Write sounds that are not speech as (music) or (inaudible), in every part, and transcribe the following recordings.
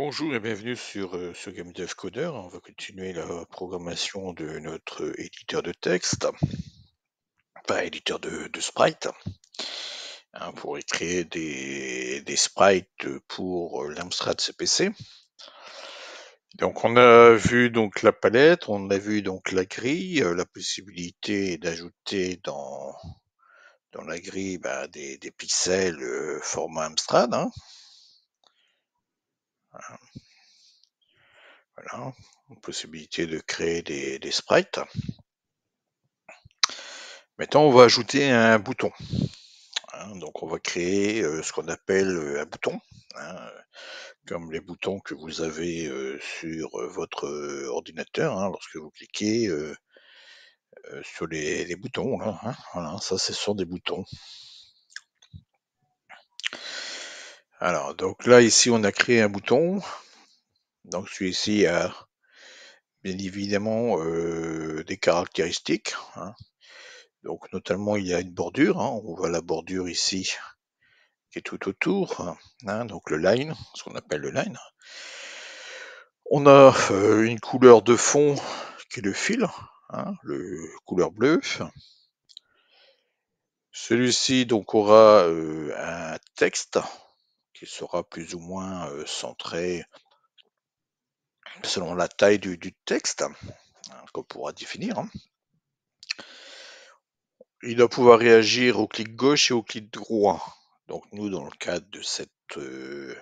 Bonjour et bienvenue sur ce euh, Game Dev On va continuer la programmation de notre éditeur de texte, pas éditeur de, sprites sprite, hein, pour créer des, sprites pour euh, l'Amstrad CPC. Donc on a vu donc la palette, on a vu donc la grille, euh, la possibilité d'ajouter dans, la grille bah, des, pixels format Amstrad. Hein. Voilà, possibilité de créer des, sprites. Maintenant, on va ajouter un bouton. Hein, donc, on va créer euh, ce qu'on appelle euh, un bouton, hein, comme les boutons que vous avez euh, sur votre ordinateur hein, lorsque vous cliquez sur les, boutons. Voilà, ça, ce sont des boutons. Alors, donc là, ici, on a créé un bouton. Donc celui-ci a bien évidemment euh, des caractéristiques. Hein. Donc notamment, il y a une bordure. Hein. On voit la bordure ici qui est tout autour. Hein. Donc le line, ce qu'on appelle le line. On a euh, une couleur de fond qui est le fil, le couleur bleue. Celui-ci donc aura euh, un texte qui sera plus ou moins euh, centré selon la taille du, texte, hein, qu'on pourra définir. Hein. Il doit pouvoir réagir au clic gauche et au clic droit. Donc nous, dans le cadre de cette euh,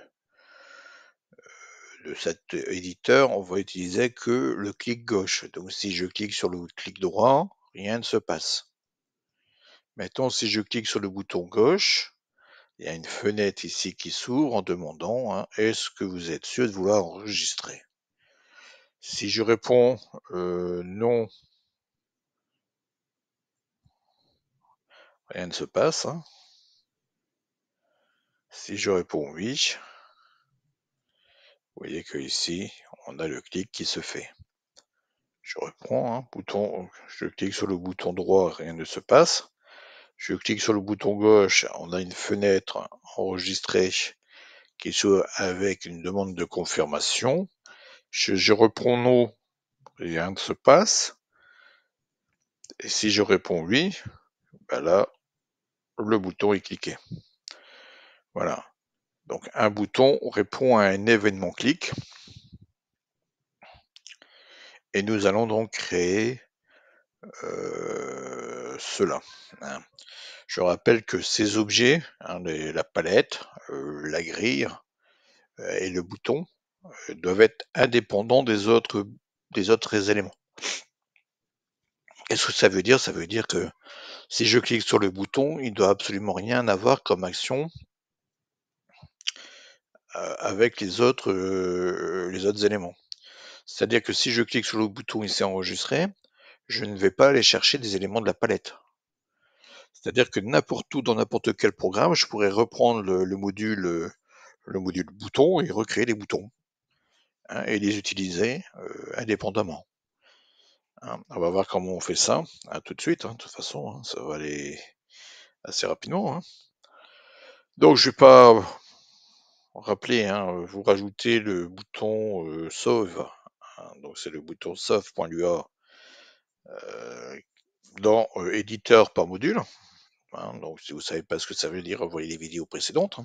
euh, de cet éditeur, on va utiliser que le clic gauche. Donc si je clique sur le clic droit, rien ne se passe. Mettons si je clique sur le bouton gauche, il y a une fenêtre ici qui s'ouvre en demandant hein, est-ce que vous êtes sûr de vouloir enregistrer Si je réponds euh, non, rien ne se passe. Hein. Si je réponds oui, vous voyez que ici on a le clic qui se fait. Je reprends, hein, bouton, je clique sur le bouton droit, rien ne se passe. Je clique sur le bouton gauche, on a une fenêtre enregistrée qui soit avec une demande de confirmation. Je, reprends non, rien ne se passe. Et si je réponds oui, bah là, le bouton est cliqué. Voilà. Donc un bouton répond à un événement clic. Et nous allons donc créer euh, cela. Hein. Je rappelle que ces objets, hein, la palette, euh, la grille euh, et le bouton, euh, doivent être indépendants des autres, des autres éléments. Qu'est-ce que ça veut dire Ça veut dire que si je clique sur le bouton, il ne doit absolument rien avoir comme action avec les autres, les autres éléments. C'est-à-dire que si je clique sur le bouton, il s'est enregistré je ne vais pas aller chercher des éléments de la palette. C'est-à-dire que n'importe où dans n'importe quel programme, je pourrais reprendre le, module euh, le module bouton et recréer les boutons hein, et les utiliser euh, indépendamment. Hein, on va voir comment on fait ça hein, tout de suite. de toute façon, ça va aller assez rapidement. Donc je vais pas rappeler, vous rajoutez le bouton euh, sauve. donc c'est le bouton sauve.lua euh, dans euh, éditeur par module. Hein, donc si vous ne savez pas ce que ça veut dire, voyez les vidéos précédentes. Hein.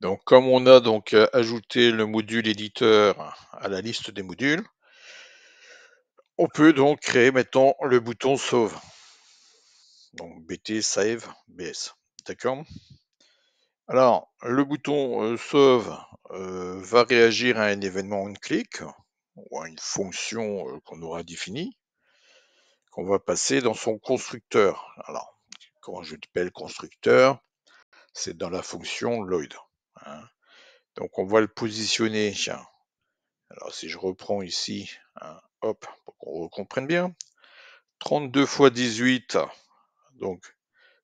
Donc comme on a donc euh, ajouté le module éditeur à la liste des modules, on peut donc créer maintenant le bouton sauve. Donc BT save BS. D'accord Alors le bouton sauve va réagir à un événement un clic ou une fonction qu'on aura définie, qu'on va passer dans son constructeur. Alors, quand je le constructeur, c'est dans la fonction Lloyd. Hein. Donc, on va le positionner. Tiens. Alors, si je reprends ici, hein, hop, pour qu'on comprenne bien, 32 x 18, donc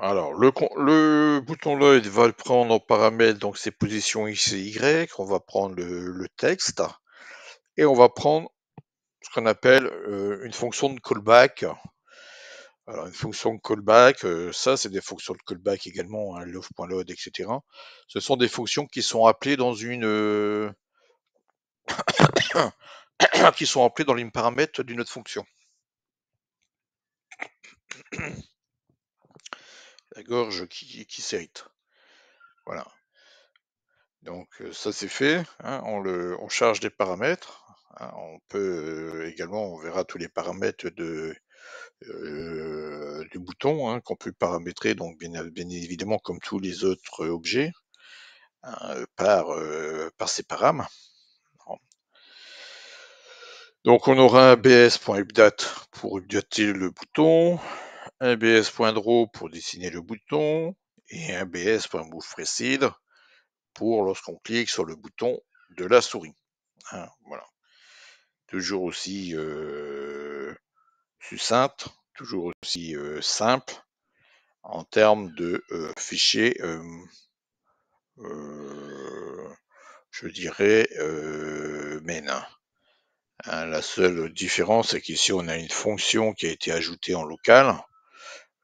Alors, le, le bouton load va prendre en paramètre, donc ses positions X et Y. On va prendre le, texte et on va prendre ce qu'on appelle euh, une fonction de callback. Alors, une fonction de callback, euh, ça, c'est des fonctions de callback également, hein, love.load, etc. Ce sont des fonctions qui sont appelées dans une. Euh, (coughs) qui sont appelées dans les paramètres d'une autre fonction gorge qui, qui Voilà. Donc euh, ça c'est fait, hein, on, le, on, charge des paramètres, hein, on peut euh, également, on verra tous les paramètres de, euh, du bouton hein, qu'on peut paramétrer, donc bien, bien, évidemment comme tous les autres objets, par, par ces paramètres. Donc on aura un bs.update pour updater le bouton, un bs.draw pour dessiner le bouton et un bs.movePrecedre pour lorsqu'on clique sur le bouton de la souris. Hein, voilà. Toujours aussi euh, succincte, toujours aussi euh, simple en termes de euh, fichiers, euh, euh, je dirais, main. Hein, la seule différence, c'est qu'ici, on a une fonction qui a été ajoutée en local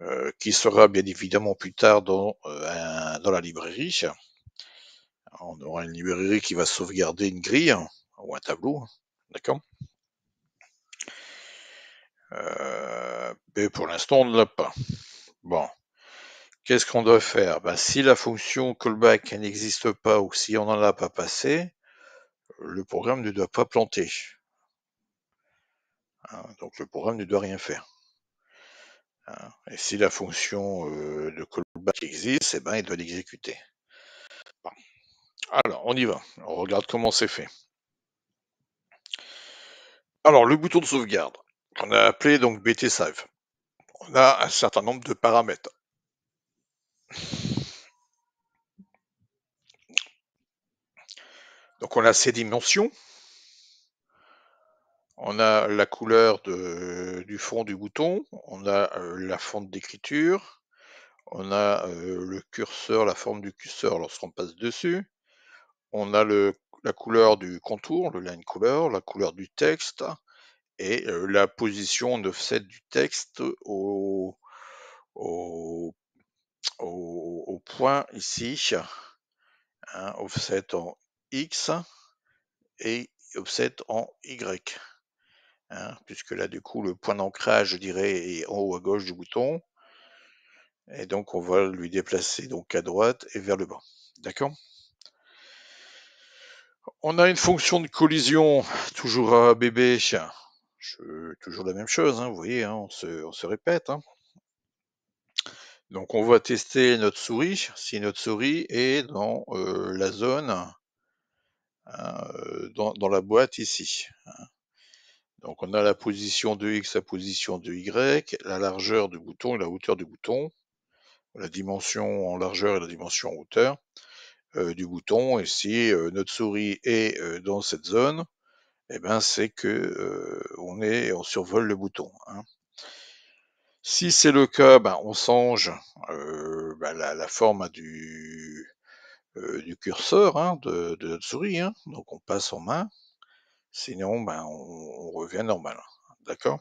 euh, qui sera bien évidemment plus tard dans, euh, dans la librairie. On aura une librairie qui va sauvegarder une grille hein, ou un tableau, hein, d'accord euh, Mais pour l'instant, on ne l'a pas. Bon. Qu'est-ce qu'on doit faire ben, Si la fonction callback n'existe pas ou si on n'en a pas passé, le programme ne doit pas planter. Hein, donc le programme ne doit rien faire. Hein. Et si la fonction euh, de callback existe, eh elle ben, doit l'exécuter. Alors, on y va. On regarde comment c'est fait. Alors, le bouton de sauvegarde, qu'on a appelé donc BTSave, on a un certain nombre de paramètres. Donc, on a ces dimensions on a la couleur du fond du bouton, on a euh, la fonte d'écriture, on a euh, le curseur, la forme du curseur lorsqu'on passe dessus, on a la couleur du contour, le line color, la couleur du texte et euh, la position de offset du texte au, point ici, hein, offset en X et offset en Y. Hein, puisque là du coup le point d'ancrage, je dirais, est en haut à gauche du bouton, et donc on va lui déplacer donc à droite et vers le bas. D'accord On a une fonction de collision, toujours à bébé, chien toujours la même chose, hein, vous voyez, hein, on, se, on, se, répète. Donc on va tester notre souris, si notre souris est dans euh, la zone, euh, dans, la boîte ici. Donc on a la position de X, la position de Y, la largeur du bouton et la hauteur du bouton, la dimension en largeur et la dimension en hauteur euh, du bouton. Et si euh, notre souris est euh, dans cette zone, eh ben c'est que on est survole le bouton. Hein. Si c'est le cas, ben, on songe ben, la, forme du, curseur hein, de, notre souris. Hein. Donc on passe en main Sinon, ben, on, revient normal. D'accord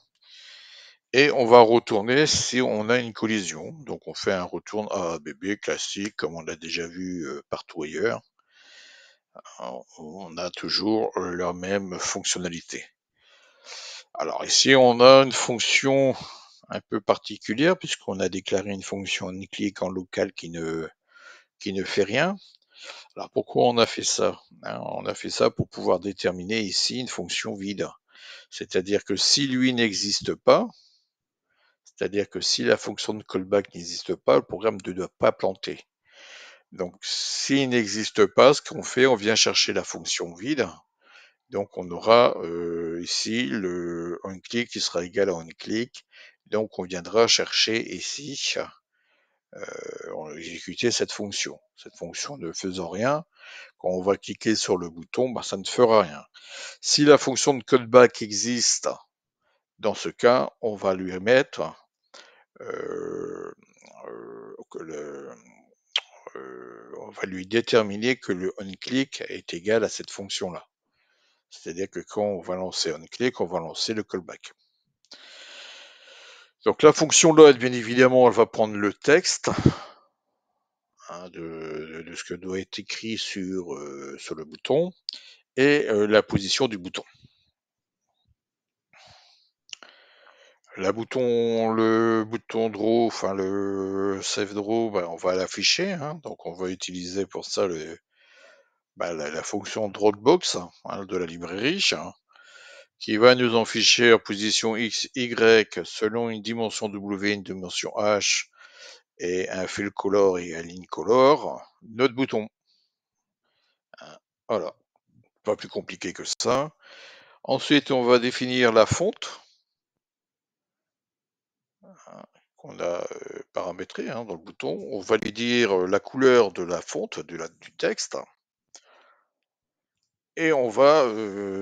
Et on va retourner si on a une collision. Donc on fait un retour à ABB classique, comme on l'a déjà vu euh, partout ailleurs. on a toujours la même fonctionnalité. Alors ici, on a une fonction un peu particulière puisqu'on a déclaré une fonction en clic en local qui qui ne fait rien. Alors pourquoi on a fait ça hein? On a fait ça pour pouvoir déterminer ici une fonction vide. C'est-à-dire que si lui n'existe pas, c'est-à-dire que si la fonction de callback n'existe pas, le programme ne doit pas planter. Donc s'il n'existe pas, ce qu'on fait, on vient chercher la fonction vide. Donc on aura euh, ici le clic qui sera égal à un clic. Donc on viendra chercher ici euh, exécuter cette fonction. Cette fonction ne faisant rien, quand on va cliquer sur le bouton, ben, ça ne fera rien. Si la fonction de callback existe, dans ce cas, on va lui mettre euh, euh, euh, on va lui déterminer que le click est égal à cette fonction-là. C'est-à-dire que quand on va lancer onClick, on va lancer le callback. Donc la fonction load, bien évidemment, elle va prendre le texte hein, de, ce que doit être écrit sur, euh, le bouton et euh, la position du bouton. La bouton, le bouton draw, enfin le save draw, ben, on va l'afficher. Hein. donc on va utiliser pour ça ben, la, fonction drawbox hein, de la librairie qui va nous en ficher en position X, Y selon une dimension W, une dimension H et un fil color et un ligne color, notre bouton. Hein, voilà, pas plus compliqué que ça. Ensuite, on va définir la fonte hein, qu'on a euh, paramétré hein, dans le bouton. On va lui dire euh, la couleur de la fonte du texte et on va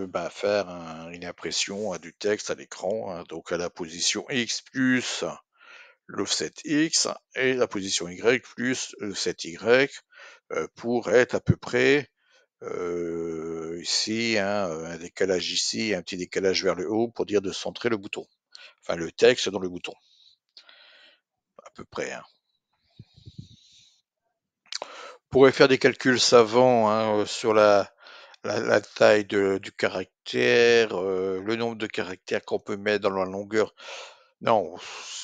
bah, faire une impression hein, du texte à l'écran, hein, donc à la position X plus l'offset X et la position Y plus l'offset Y pour être à peu près ici, hein, un décalage ici, un petit décalage vers le haut pour dire de centrer le bouton, enfin le texte dans le bouton, à peu près. Hein pourrait faire des calculs savants sur la, la, taille du caractère, euh, le nombre de caractères qu'on peut mettre dans la longueur. Non,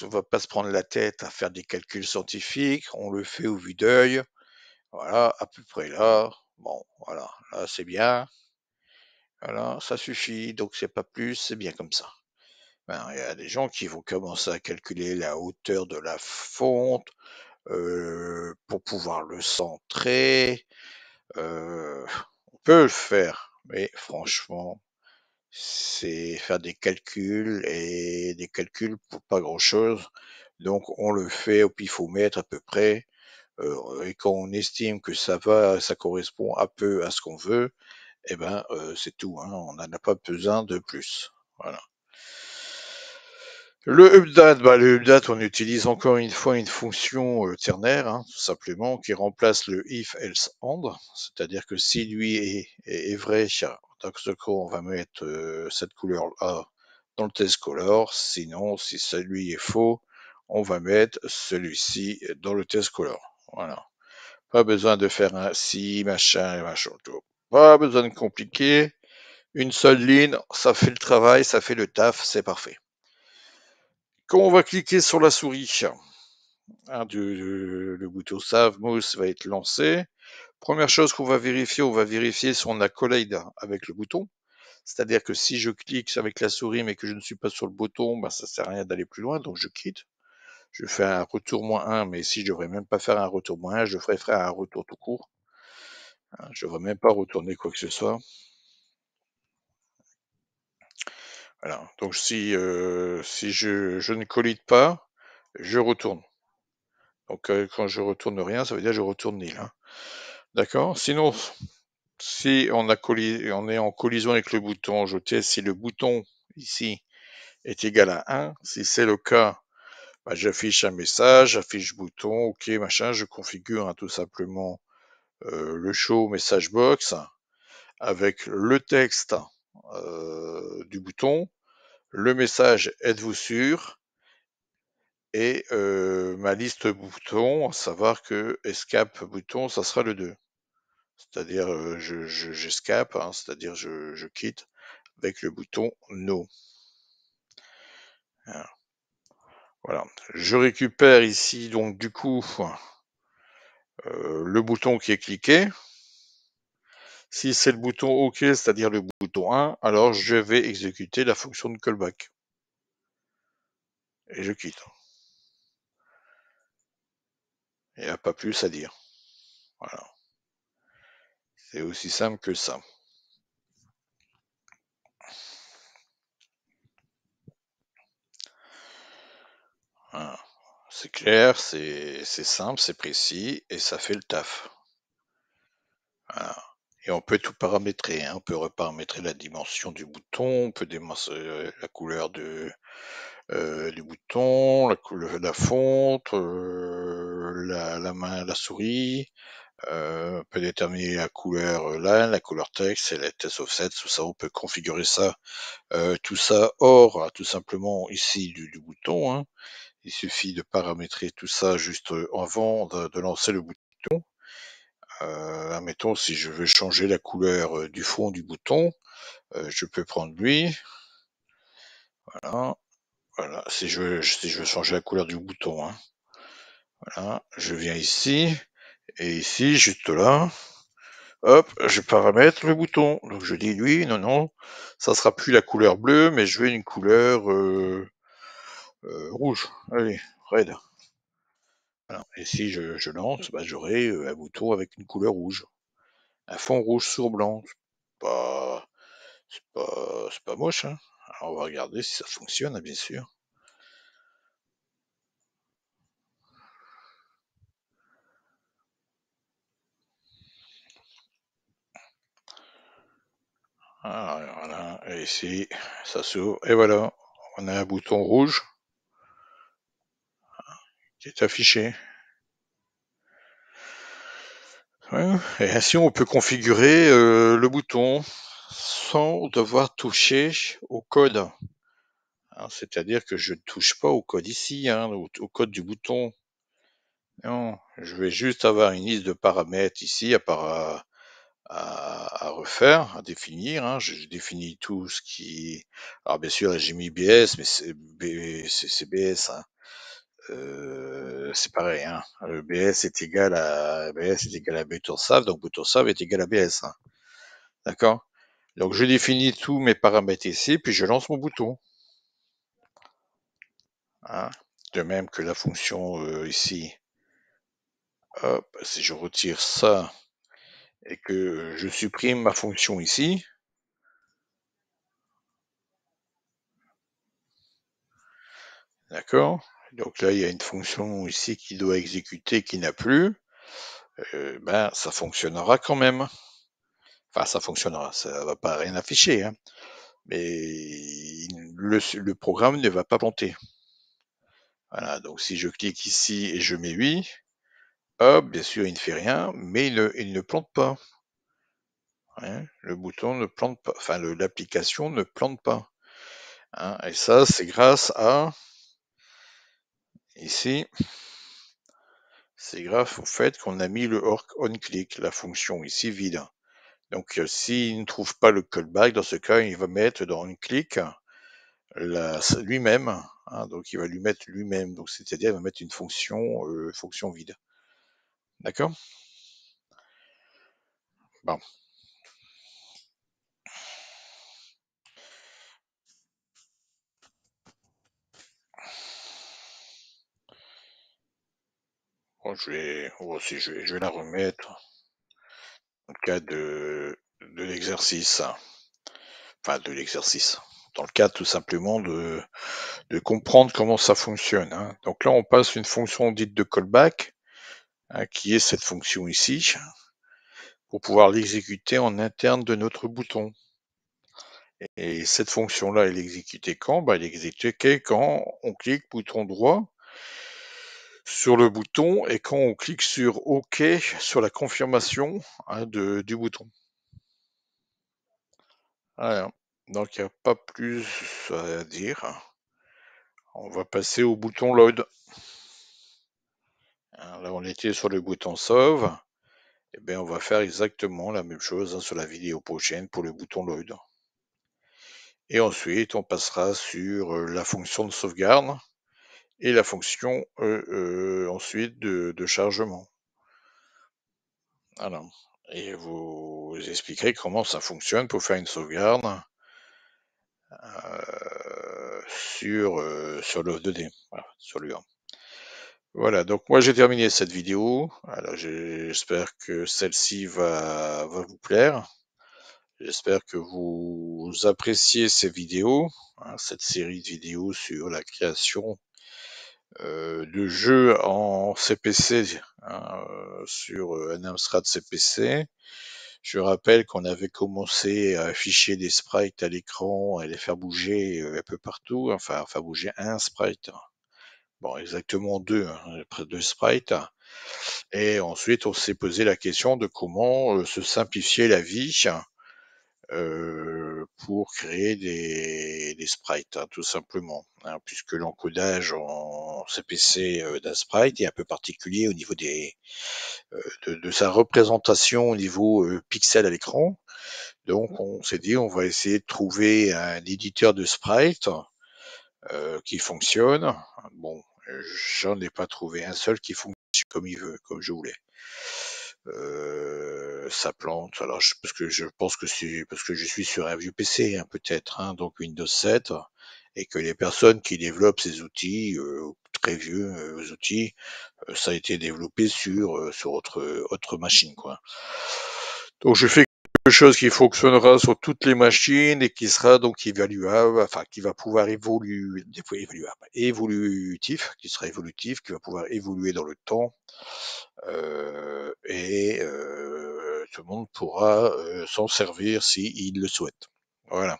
on ne va pas se prendre la tête à faire des calculs scientifiques, on le fait au vu d'œil. Voilà, à peu près là. Bon, voilà, là c'est bien. Voilà, ça suffit, donc c'est pas plus, c'est bien comme ça. Ben, il y a des gens qui vont commencer à calculer la hauteur de la fonte euh, pour pouvoir le centrer. Euh, le faire, mais franchement, c'est faire des calculs et des calculs pour pas grand chose. Donc on le fait au pifomètre à peu près. Euh, et quand on estime que ça va, ça correspond un peu à ce qu'on veut, eh ben euh, c'est tout. Hein, on n'en a pas besoin de plus. Voilà. Le update, bah, le update, on utilise encore une fois une fonction euh, ternaire, hein, tout simplement, qui remplace le if else and, c'est-à-dire que si lui est, vrai, ce on va mettre euh, cette couleur là dans le test color, sinon si celui est faux, on va mettre celui-ci dans le test color. Voilà. Pas besoin de faire un si, machin, machin, tout. Pas besoin de compliquer. Une seule ligne, ça fait le travail, ça fait le taf, c'est parfait. Quand on va cliquer sur la souris, le bouton Save Mouse va être lancé. Première chose qu'on va vérifier, on va vérifier si on a collide avec le bouton. C'est-à-dire que si je clique avec la souris mais que je ne suis pas sur le bouton, ben, ça ne sert à rien d'aller plus loin, donc je quitte. Je fais un retour moins 1, mais si je ne devrais même pas faire un retour moins 1, je ferais faire un retour tout court. Je ne devrais même pas retourner quoi que ce soit. Voilà. Donc si, euh, je, ne collide pas, je retourne. Donc euh, quand je retourne rien, ça veut dire je retourne nil. D'accord Sinon, si on, a on est en collision avec le bouton, je teste si le bouton ici est égal à 1. Si c'est le cas, bah, j'affiche un message, j'affiche bouton, ok, machin, je configure hein, tout simplement euh, le show message box avec le texte euh, du bouton, le message êtes-vous sûr et euh, ma liste bouton, à savoir que escape bouton, ça sera le 2. C'est-à-dire euh, j'escape, hein, c'est-à-dire je, quitte avec le bouton no. Voilà. Je récupère ici donc du coup le bouton qui est cliqué. Si c'est le bouton OK, c'est-à-dire le bouton alors je vais exécuter la fonction de callback. Et je quitte. Il n'y a pas plus à dire. Voilà. C'est aussi simple que ça. C'est clair, c'est simple, c'est précis et ça fait le taf. Voilà. Et on peut tout paramétrer. Hein. On peut reparamétrer la dimension du bouton, on peut démonter euh, la couleur de, euh, du bouton, la, couleur, la fonte, euh, la, la, main, la souris. Euh, on peut déterminer la couleur là, la couleur texte et la test offset, tout ça, on peut configurer ça, tout ça hors, hein, tout simplement ici du, bouton. Hein. Il suffit de paramétrer tout ça juste avant de lancer le bouton. Euh, admettons, si je veux changer la couleur euh, du fond du bouton, euh, je peux prendre lui. Voilà. Voilà. Si je, veux, je veux changer la couleur du bouton, hein. voilà. Je viens ici. Et ici, juste là. Hop, je paramètre le bouton. Donc je dis lui, non, non, ça sera plus la couleur bleue, mais je veux une couleur euh, rouge. Allez, red, et si je, lance, bah, j'aurai euh, un bouton avec une couleur rouge. Un fond rouge sur blanc. C'est pas, pas, moche. Hein. on va regarder si ça fonctionne, bien sûr. voilà, et ici, ça s'ouvre, et voilà, on a un bouton rouge qui est affiché. Hein? Et ainsi, on peut configurer euh, le bouton sans devoir toucher au code. Hein, c'est-à-dire que je ne touche pas au code ici, hein, au, code du bouton. Non, je vais juste avoir une liste de paramètres ici à, à, refaire, à définir. Hein. Je, définis tout ce qui... Alors bien sûr, j'ai mis BS, mais c'est BS. Euh, c'est pareil, hein. E BS est égal à e BS est égal à B donc bouton est égal à BS. D'accord Donc je définis tous mes paramètres ici, puis je lance mon bouton. Hein? de même que la fonction euh, ici. Hop, si je retire ça et que je supprime ma fonction ici, d'accord donc là, il y a une fonction ici qui doit exécuter, qui n'a plus. Euh, ben, ça fonctionnera quand même. Enfin, ça fonctionnera, ça ne va pas rien afficher. Hein. Mais le, programme ne va pas planter. Voilà, donc si je clique ici et je mets 8, hop, bien sûr, il ne fait rien, mais il ne, plante pas. Hein, le bouton ne plante pas, enfin l'application ne plante pas. Hein, et ça, c'est grâce à Ici, c'est grave au fait qu'on a mis le orc on onClick, la fonction ici vide. Donc, euh, s'il ne trouve pas le callback, dans ce cas, il va mettre dans onClick lui-même. Hein, donc, il va lui mettre lui-même. Donc, c'est-à-dire, il va mettre une fonction, euh, fonction vide. D'accord Bon. je vais, la remettre dans le cadre de, l'exercice. Enfin, de l'exercice. Dans le cadre tout simplement de, comprendre comment ça fonctionne. Hein. Donc là, on passe une fonction dite de callback, hein, qui est cette fonction ici, pour pouvoir l'exécuter en interne de notre bouton. Et cette fonction-là, elle est exécutée quand bah, Elle est exécutée quand on clique bouton droit sur le bouton et quand on clique sur OK sur la confirmation hein, du bouton. Voilà. Donc il n'y a pas plus à dire. On va passer au bouton load. Hein, là on était sur le bouton sauve. Et eh bien on va faire exactement la même chose hein, sur la vidéo prochaine pour le bouton load. Et ensuite on passera sur euh, la fonction de sauvegarde et la fonction euh, euh, ensuite de, chargement. Voilà. Et vous expliquerez comment ça fonctionne pour faire une sauvegarde euh, sur, sur le 2D, voilà, sur Voilà, donc moi j'ai terminé cette vidéo. Alors J'espère que celle-ci va, vous plaire. J'espère que vous appréciez ces vidéos, hein, cette série de vidéos sur la création de euh, jeu en CPC hein, euh, sur euh, un Amstrad CPC. Je rappelle qu'on avait commencé à afficher des sprites à l'écran et les faire bouger un peu partout, enfin faire bouger un sprite. Bon, exactement deux, hein, près sprites. Et ensuite, on s'est posé la question de comment se simplifier la vie euh, pour créer des, des sprites, hein, tout simplement, hein, puisque l'encodage en CPC euh, d'un sprite est un peu particulier au niveau des, euh, de, de, sa représentation au niveau pixel à l'écran. Donc on s'est dit on va essayer de trouver un éditeur de sprite euh, qui fonctionne. Bon, j'en ai pas trouvé un seul qui fonctionne comme il veut, comme je voulais euh, sa plante. Alors je, parce que je pense que c'est parce que je suis sur un vieux PC hein, peut-être, hein, donc Windows 7, et que les personnes qui développent ces outils euh, très vieux euh, outils, euh, ça a été développé sur sur autre autre machine quoi. Donc je fais chose qui fonctionnera sur toutes les machines et qui sera donc évaluable, enfin qui va pouvoir évoluer, évoluable, évolutif, qui sera évolutif, qui va pouvoir évoluer dans le temps euh, et euh, tout le monde pourra euh, s'en servir si il le souhaite. Voilà.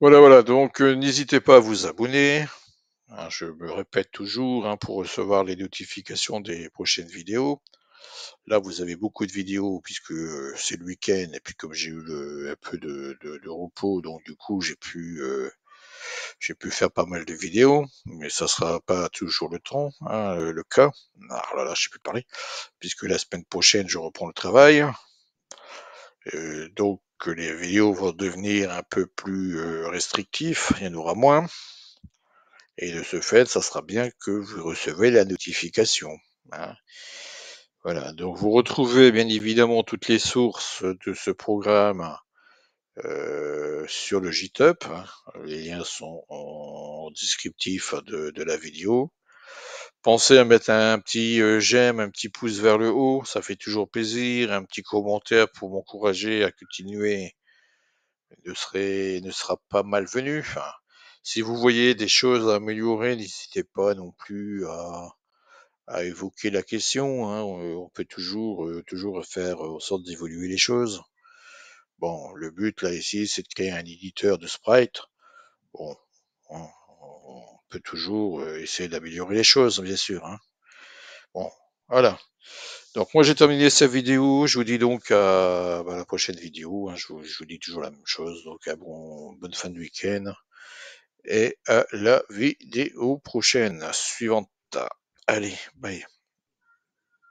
Voilà, voilà, donc n'hésitez pas à vous abonner. Hein, je me répète toujours hein, pour recevoir les notifications des prochaines vidéos. Là, vous avez beaucoup de vidéos puisque c'est le week-end et puis comme j'ai eu le, un peu de, repos, donc du coup j'ai pu pu faire pas mal de vidéos, mais ça sera pas toujours le temps, hein, le, cas. Ah là là, je sais plus parler, puisque la semaine prochaine je reprends le travail. Euh, donc les vidéos vont devenir un peu plus restrictives, restrictifs, il y en aura moins. Et de ce fait, ça sera bien que vous recevez la notification. Hein. Voilà, donc vous retrouvez bien évidemment toutes les sources de ce programme euh, sur le GitHub. Hein. Les liens sont en descriptif de, la vidéo. Pensez à mettre un petit euh, j'aime, un petit pouce vers le haut, ça fait toujours plaisir, un petit commentaire pour m'encourager à continuer ne, serait, ne sera pas malvenu. si vous voyez des choses à améliorer, n'hésitez pas non plus à, à évoquer la question. Hein, euh, on, peut toujours, euh, toujours faire euh, en sorte d'évoluer les choses. Bon, le but là ici, c'est de créer un éditeur de sprites. Bon, on, peut toujours essayer d'améliorer les choses, bien sûr. Hein. Bon, voilà. Donc moi j'ai terminé cette vidéo, je vous dis donc à, bah, la prochaine vidéo, hein. je, vous, je, dis toujours la même chose, donc à bon, bonne fin de week-end et à la vidéo prochaine, suivante. Allez, bye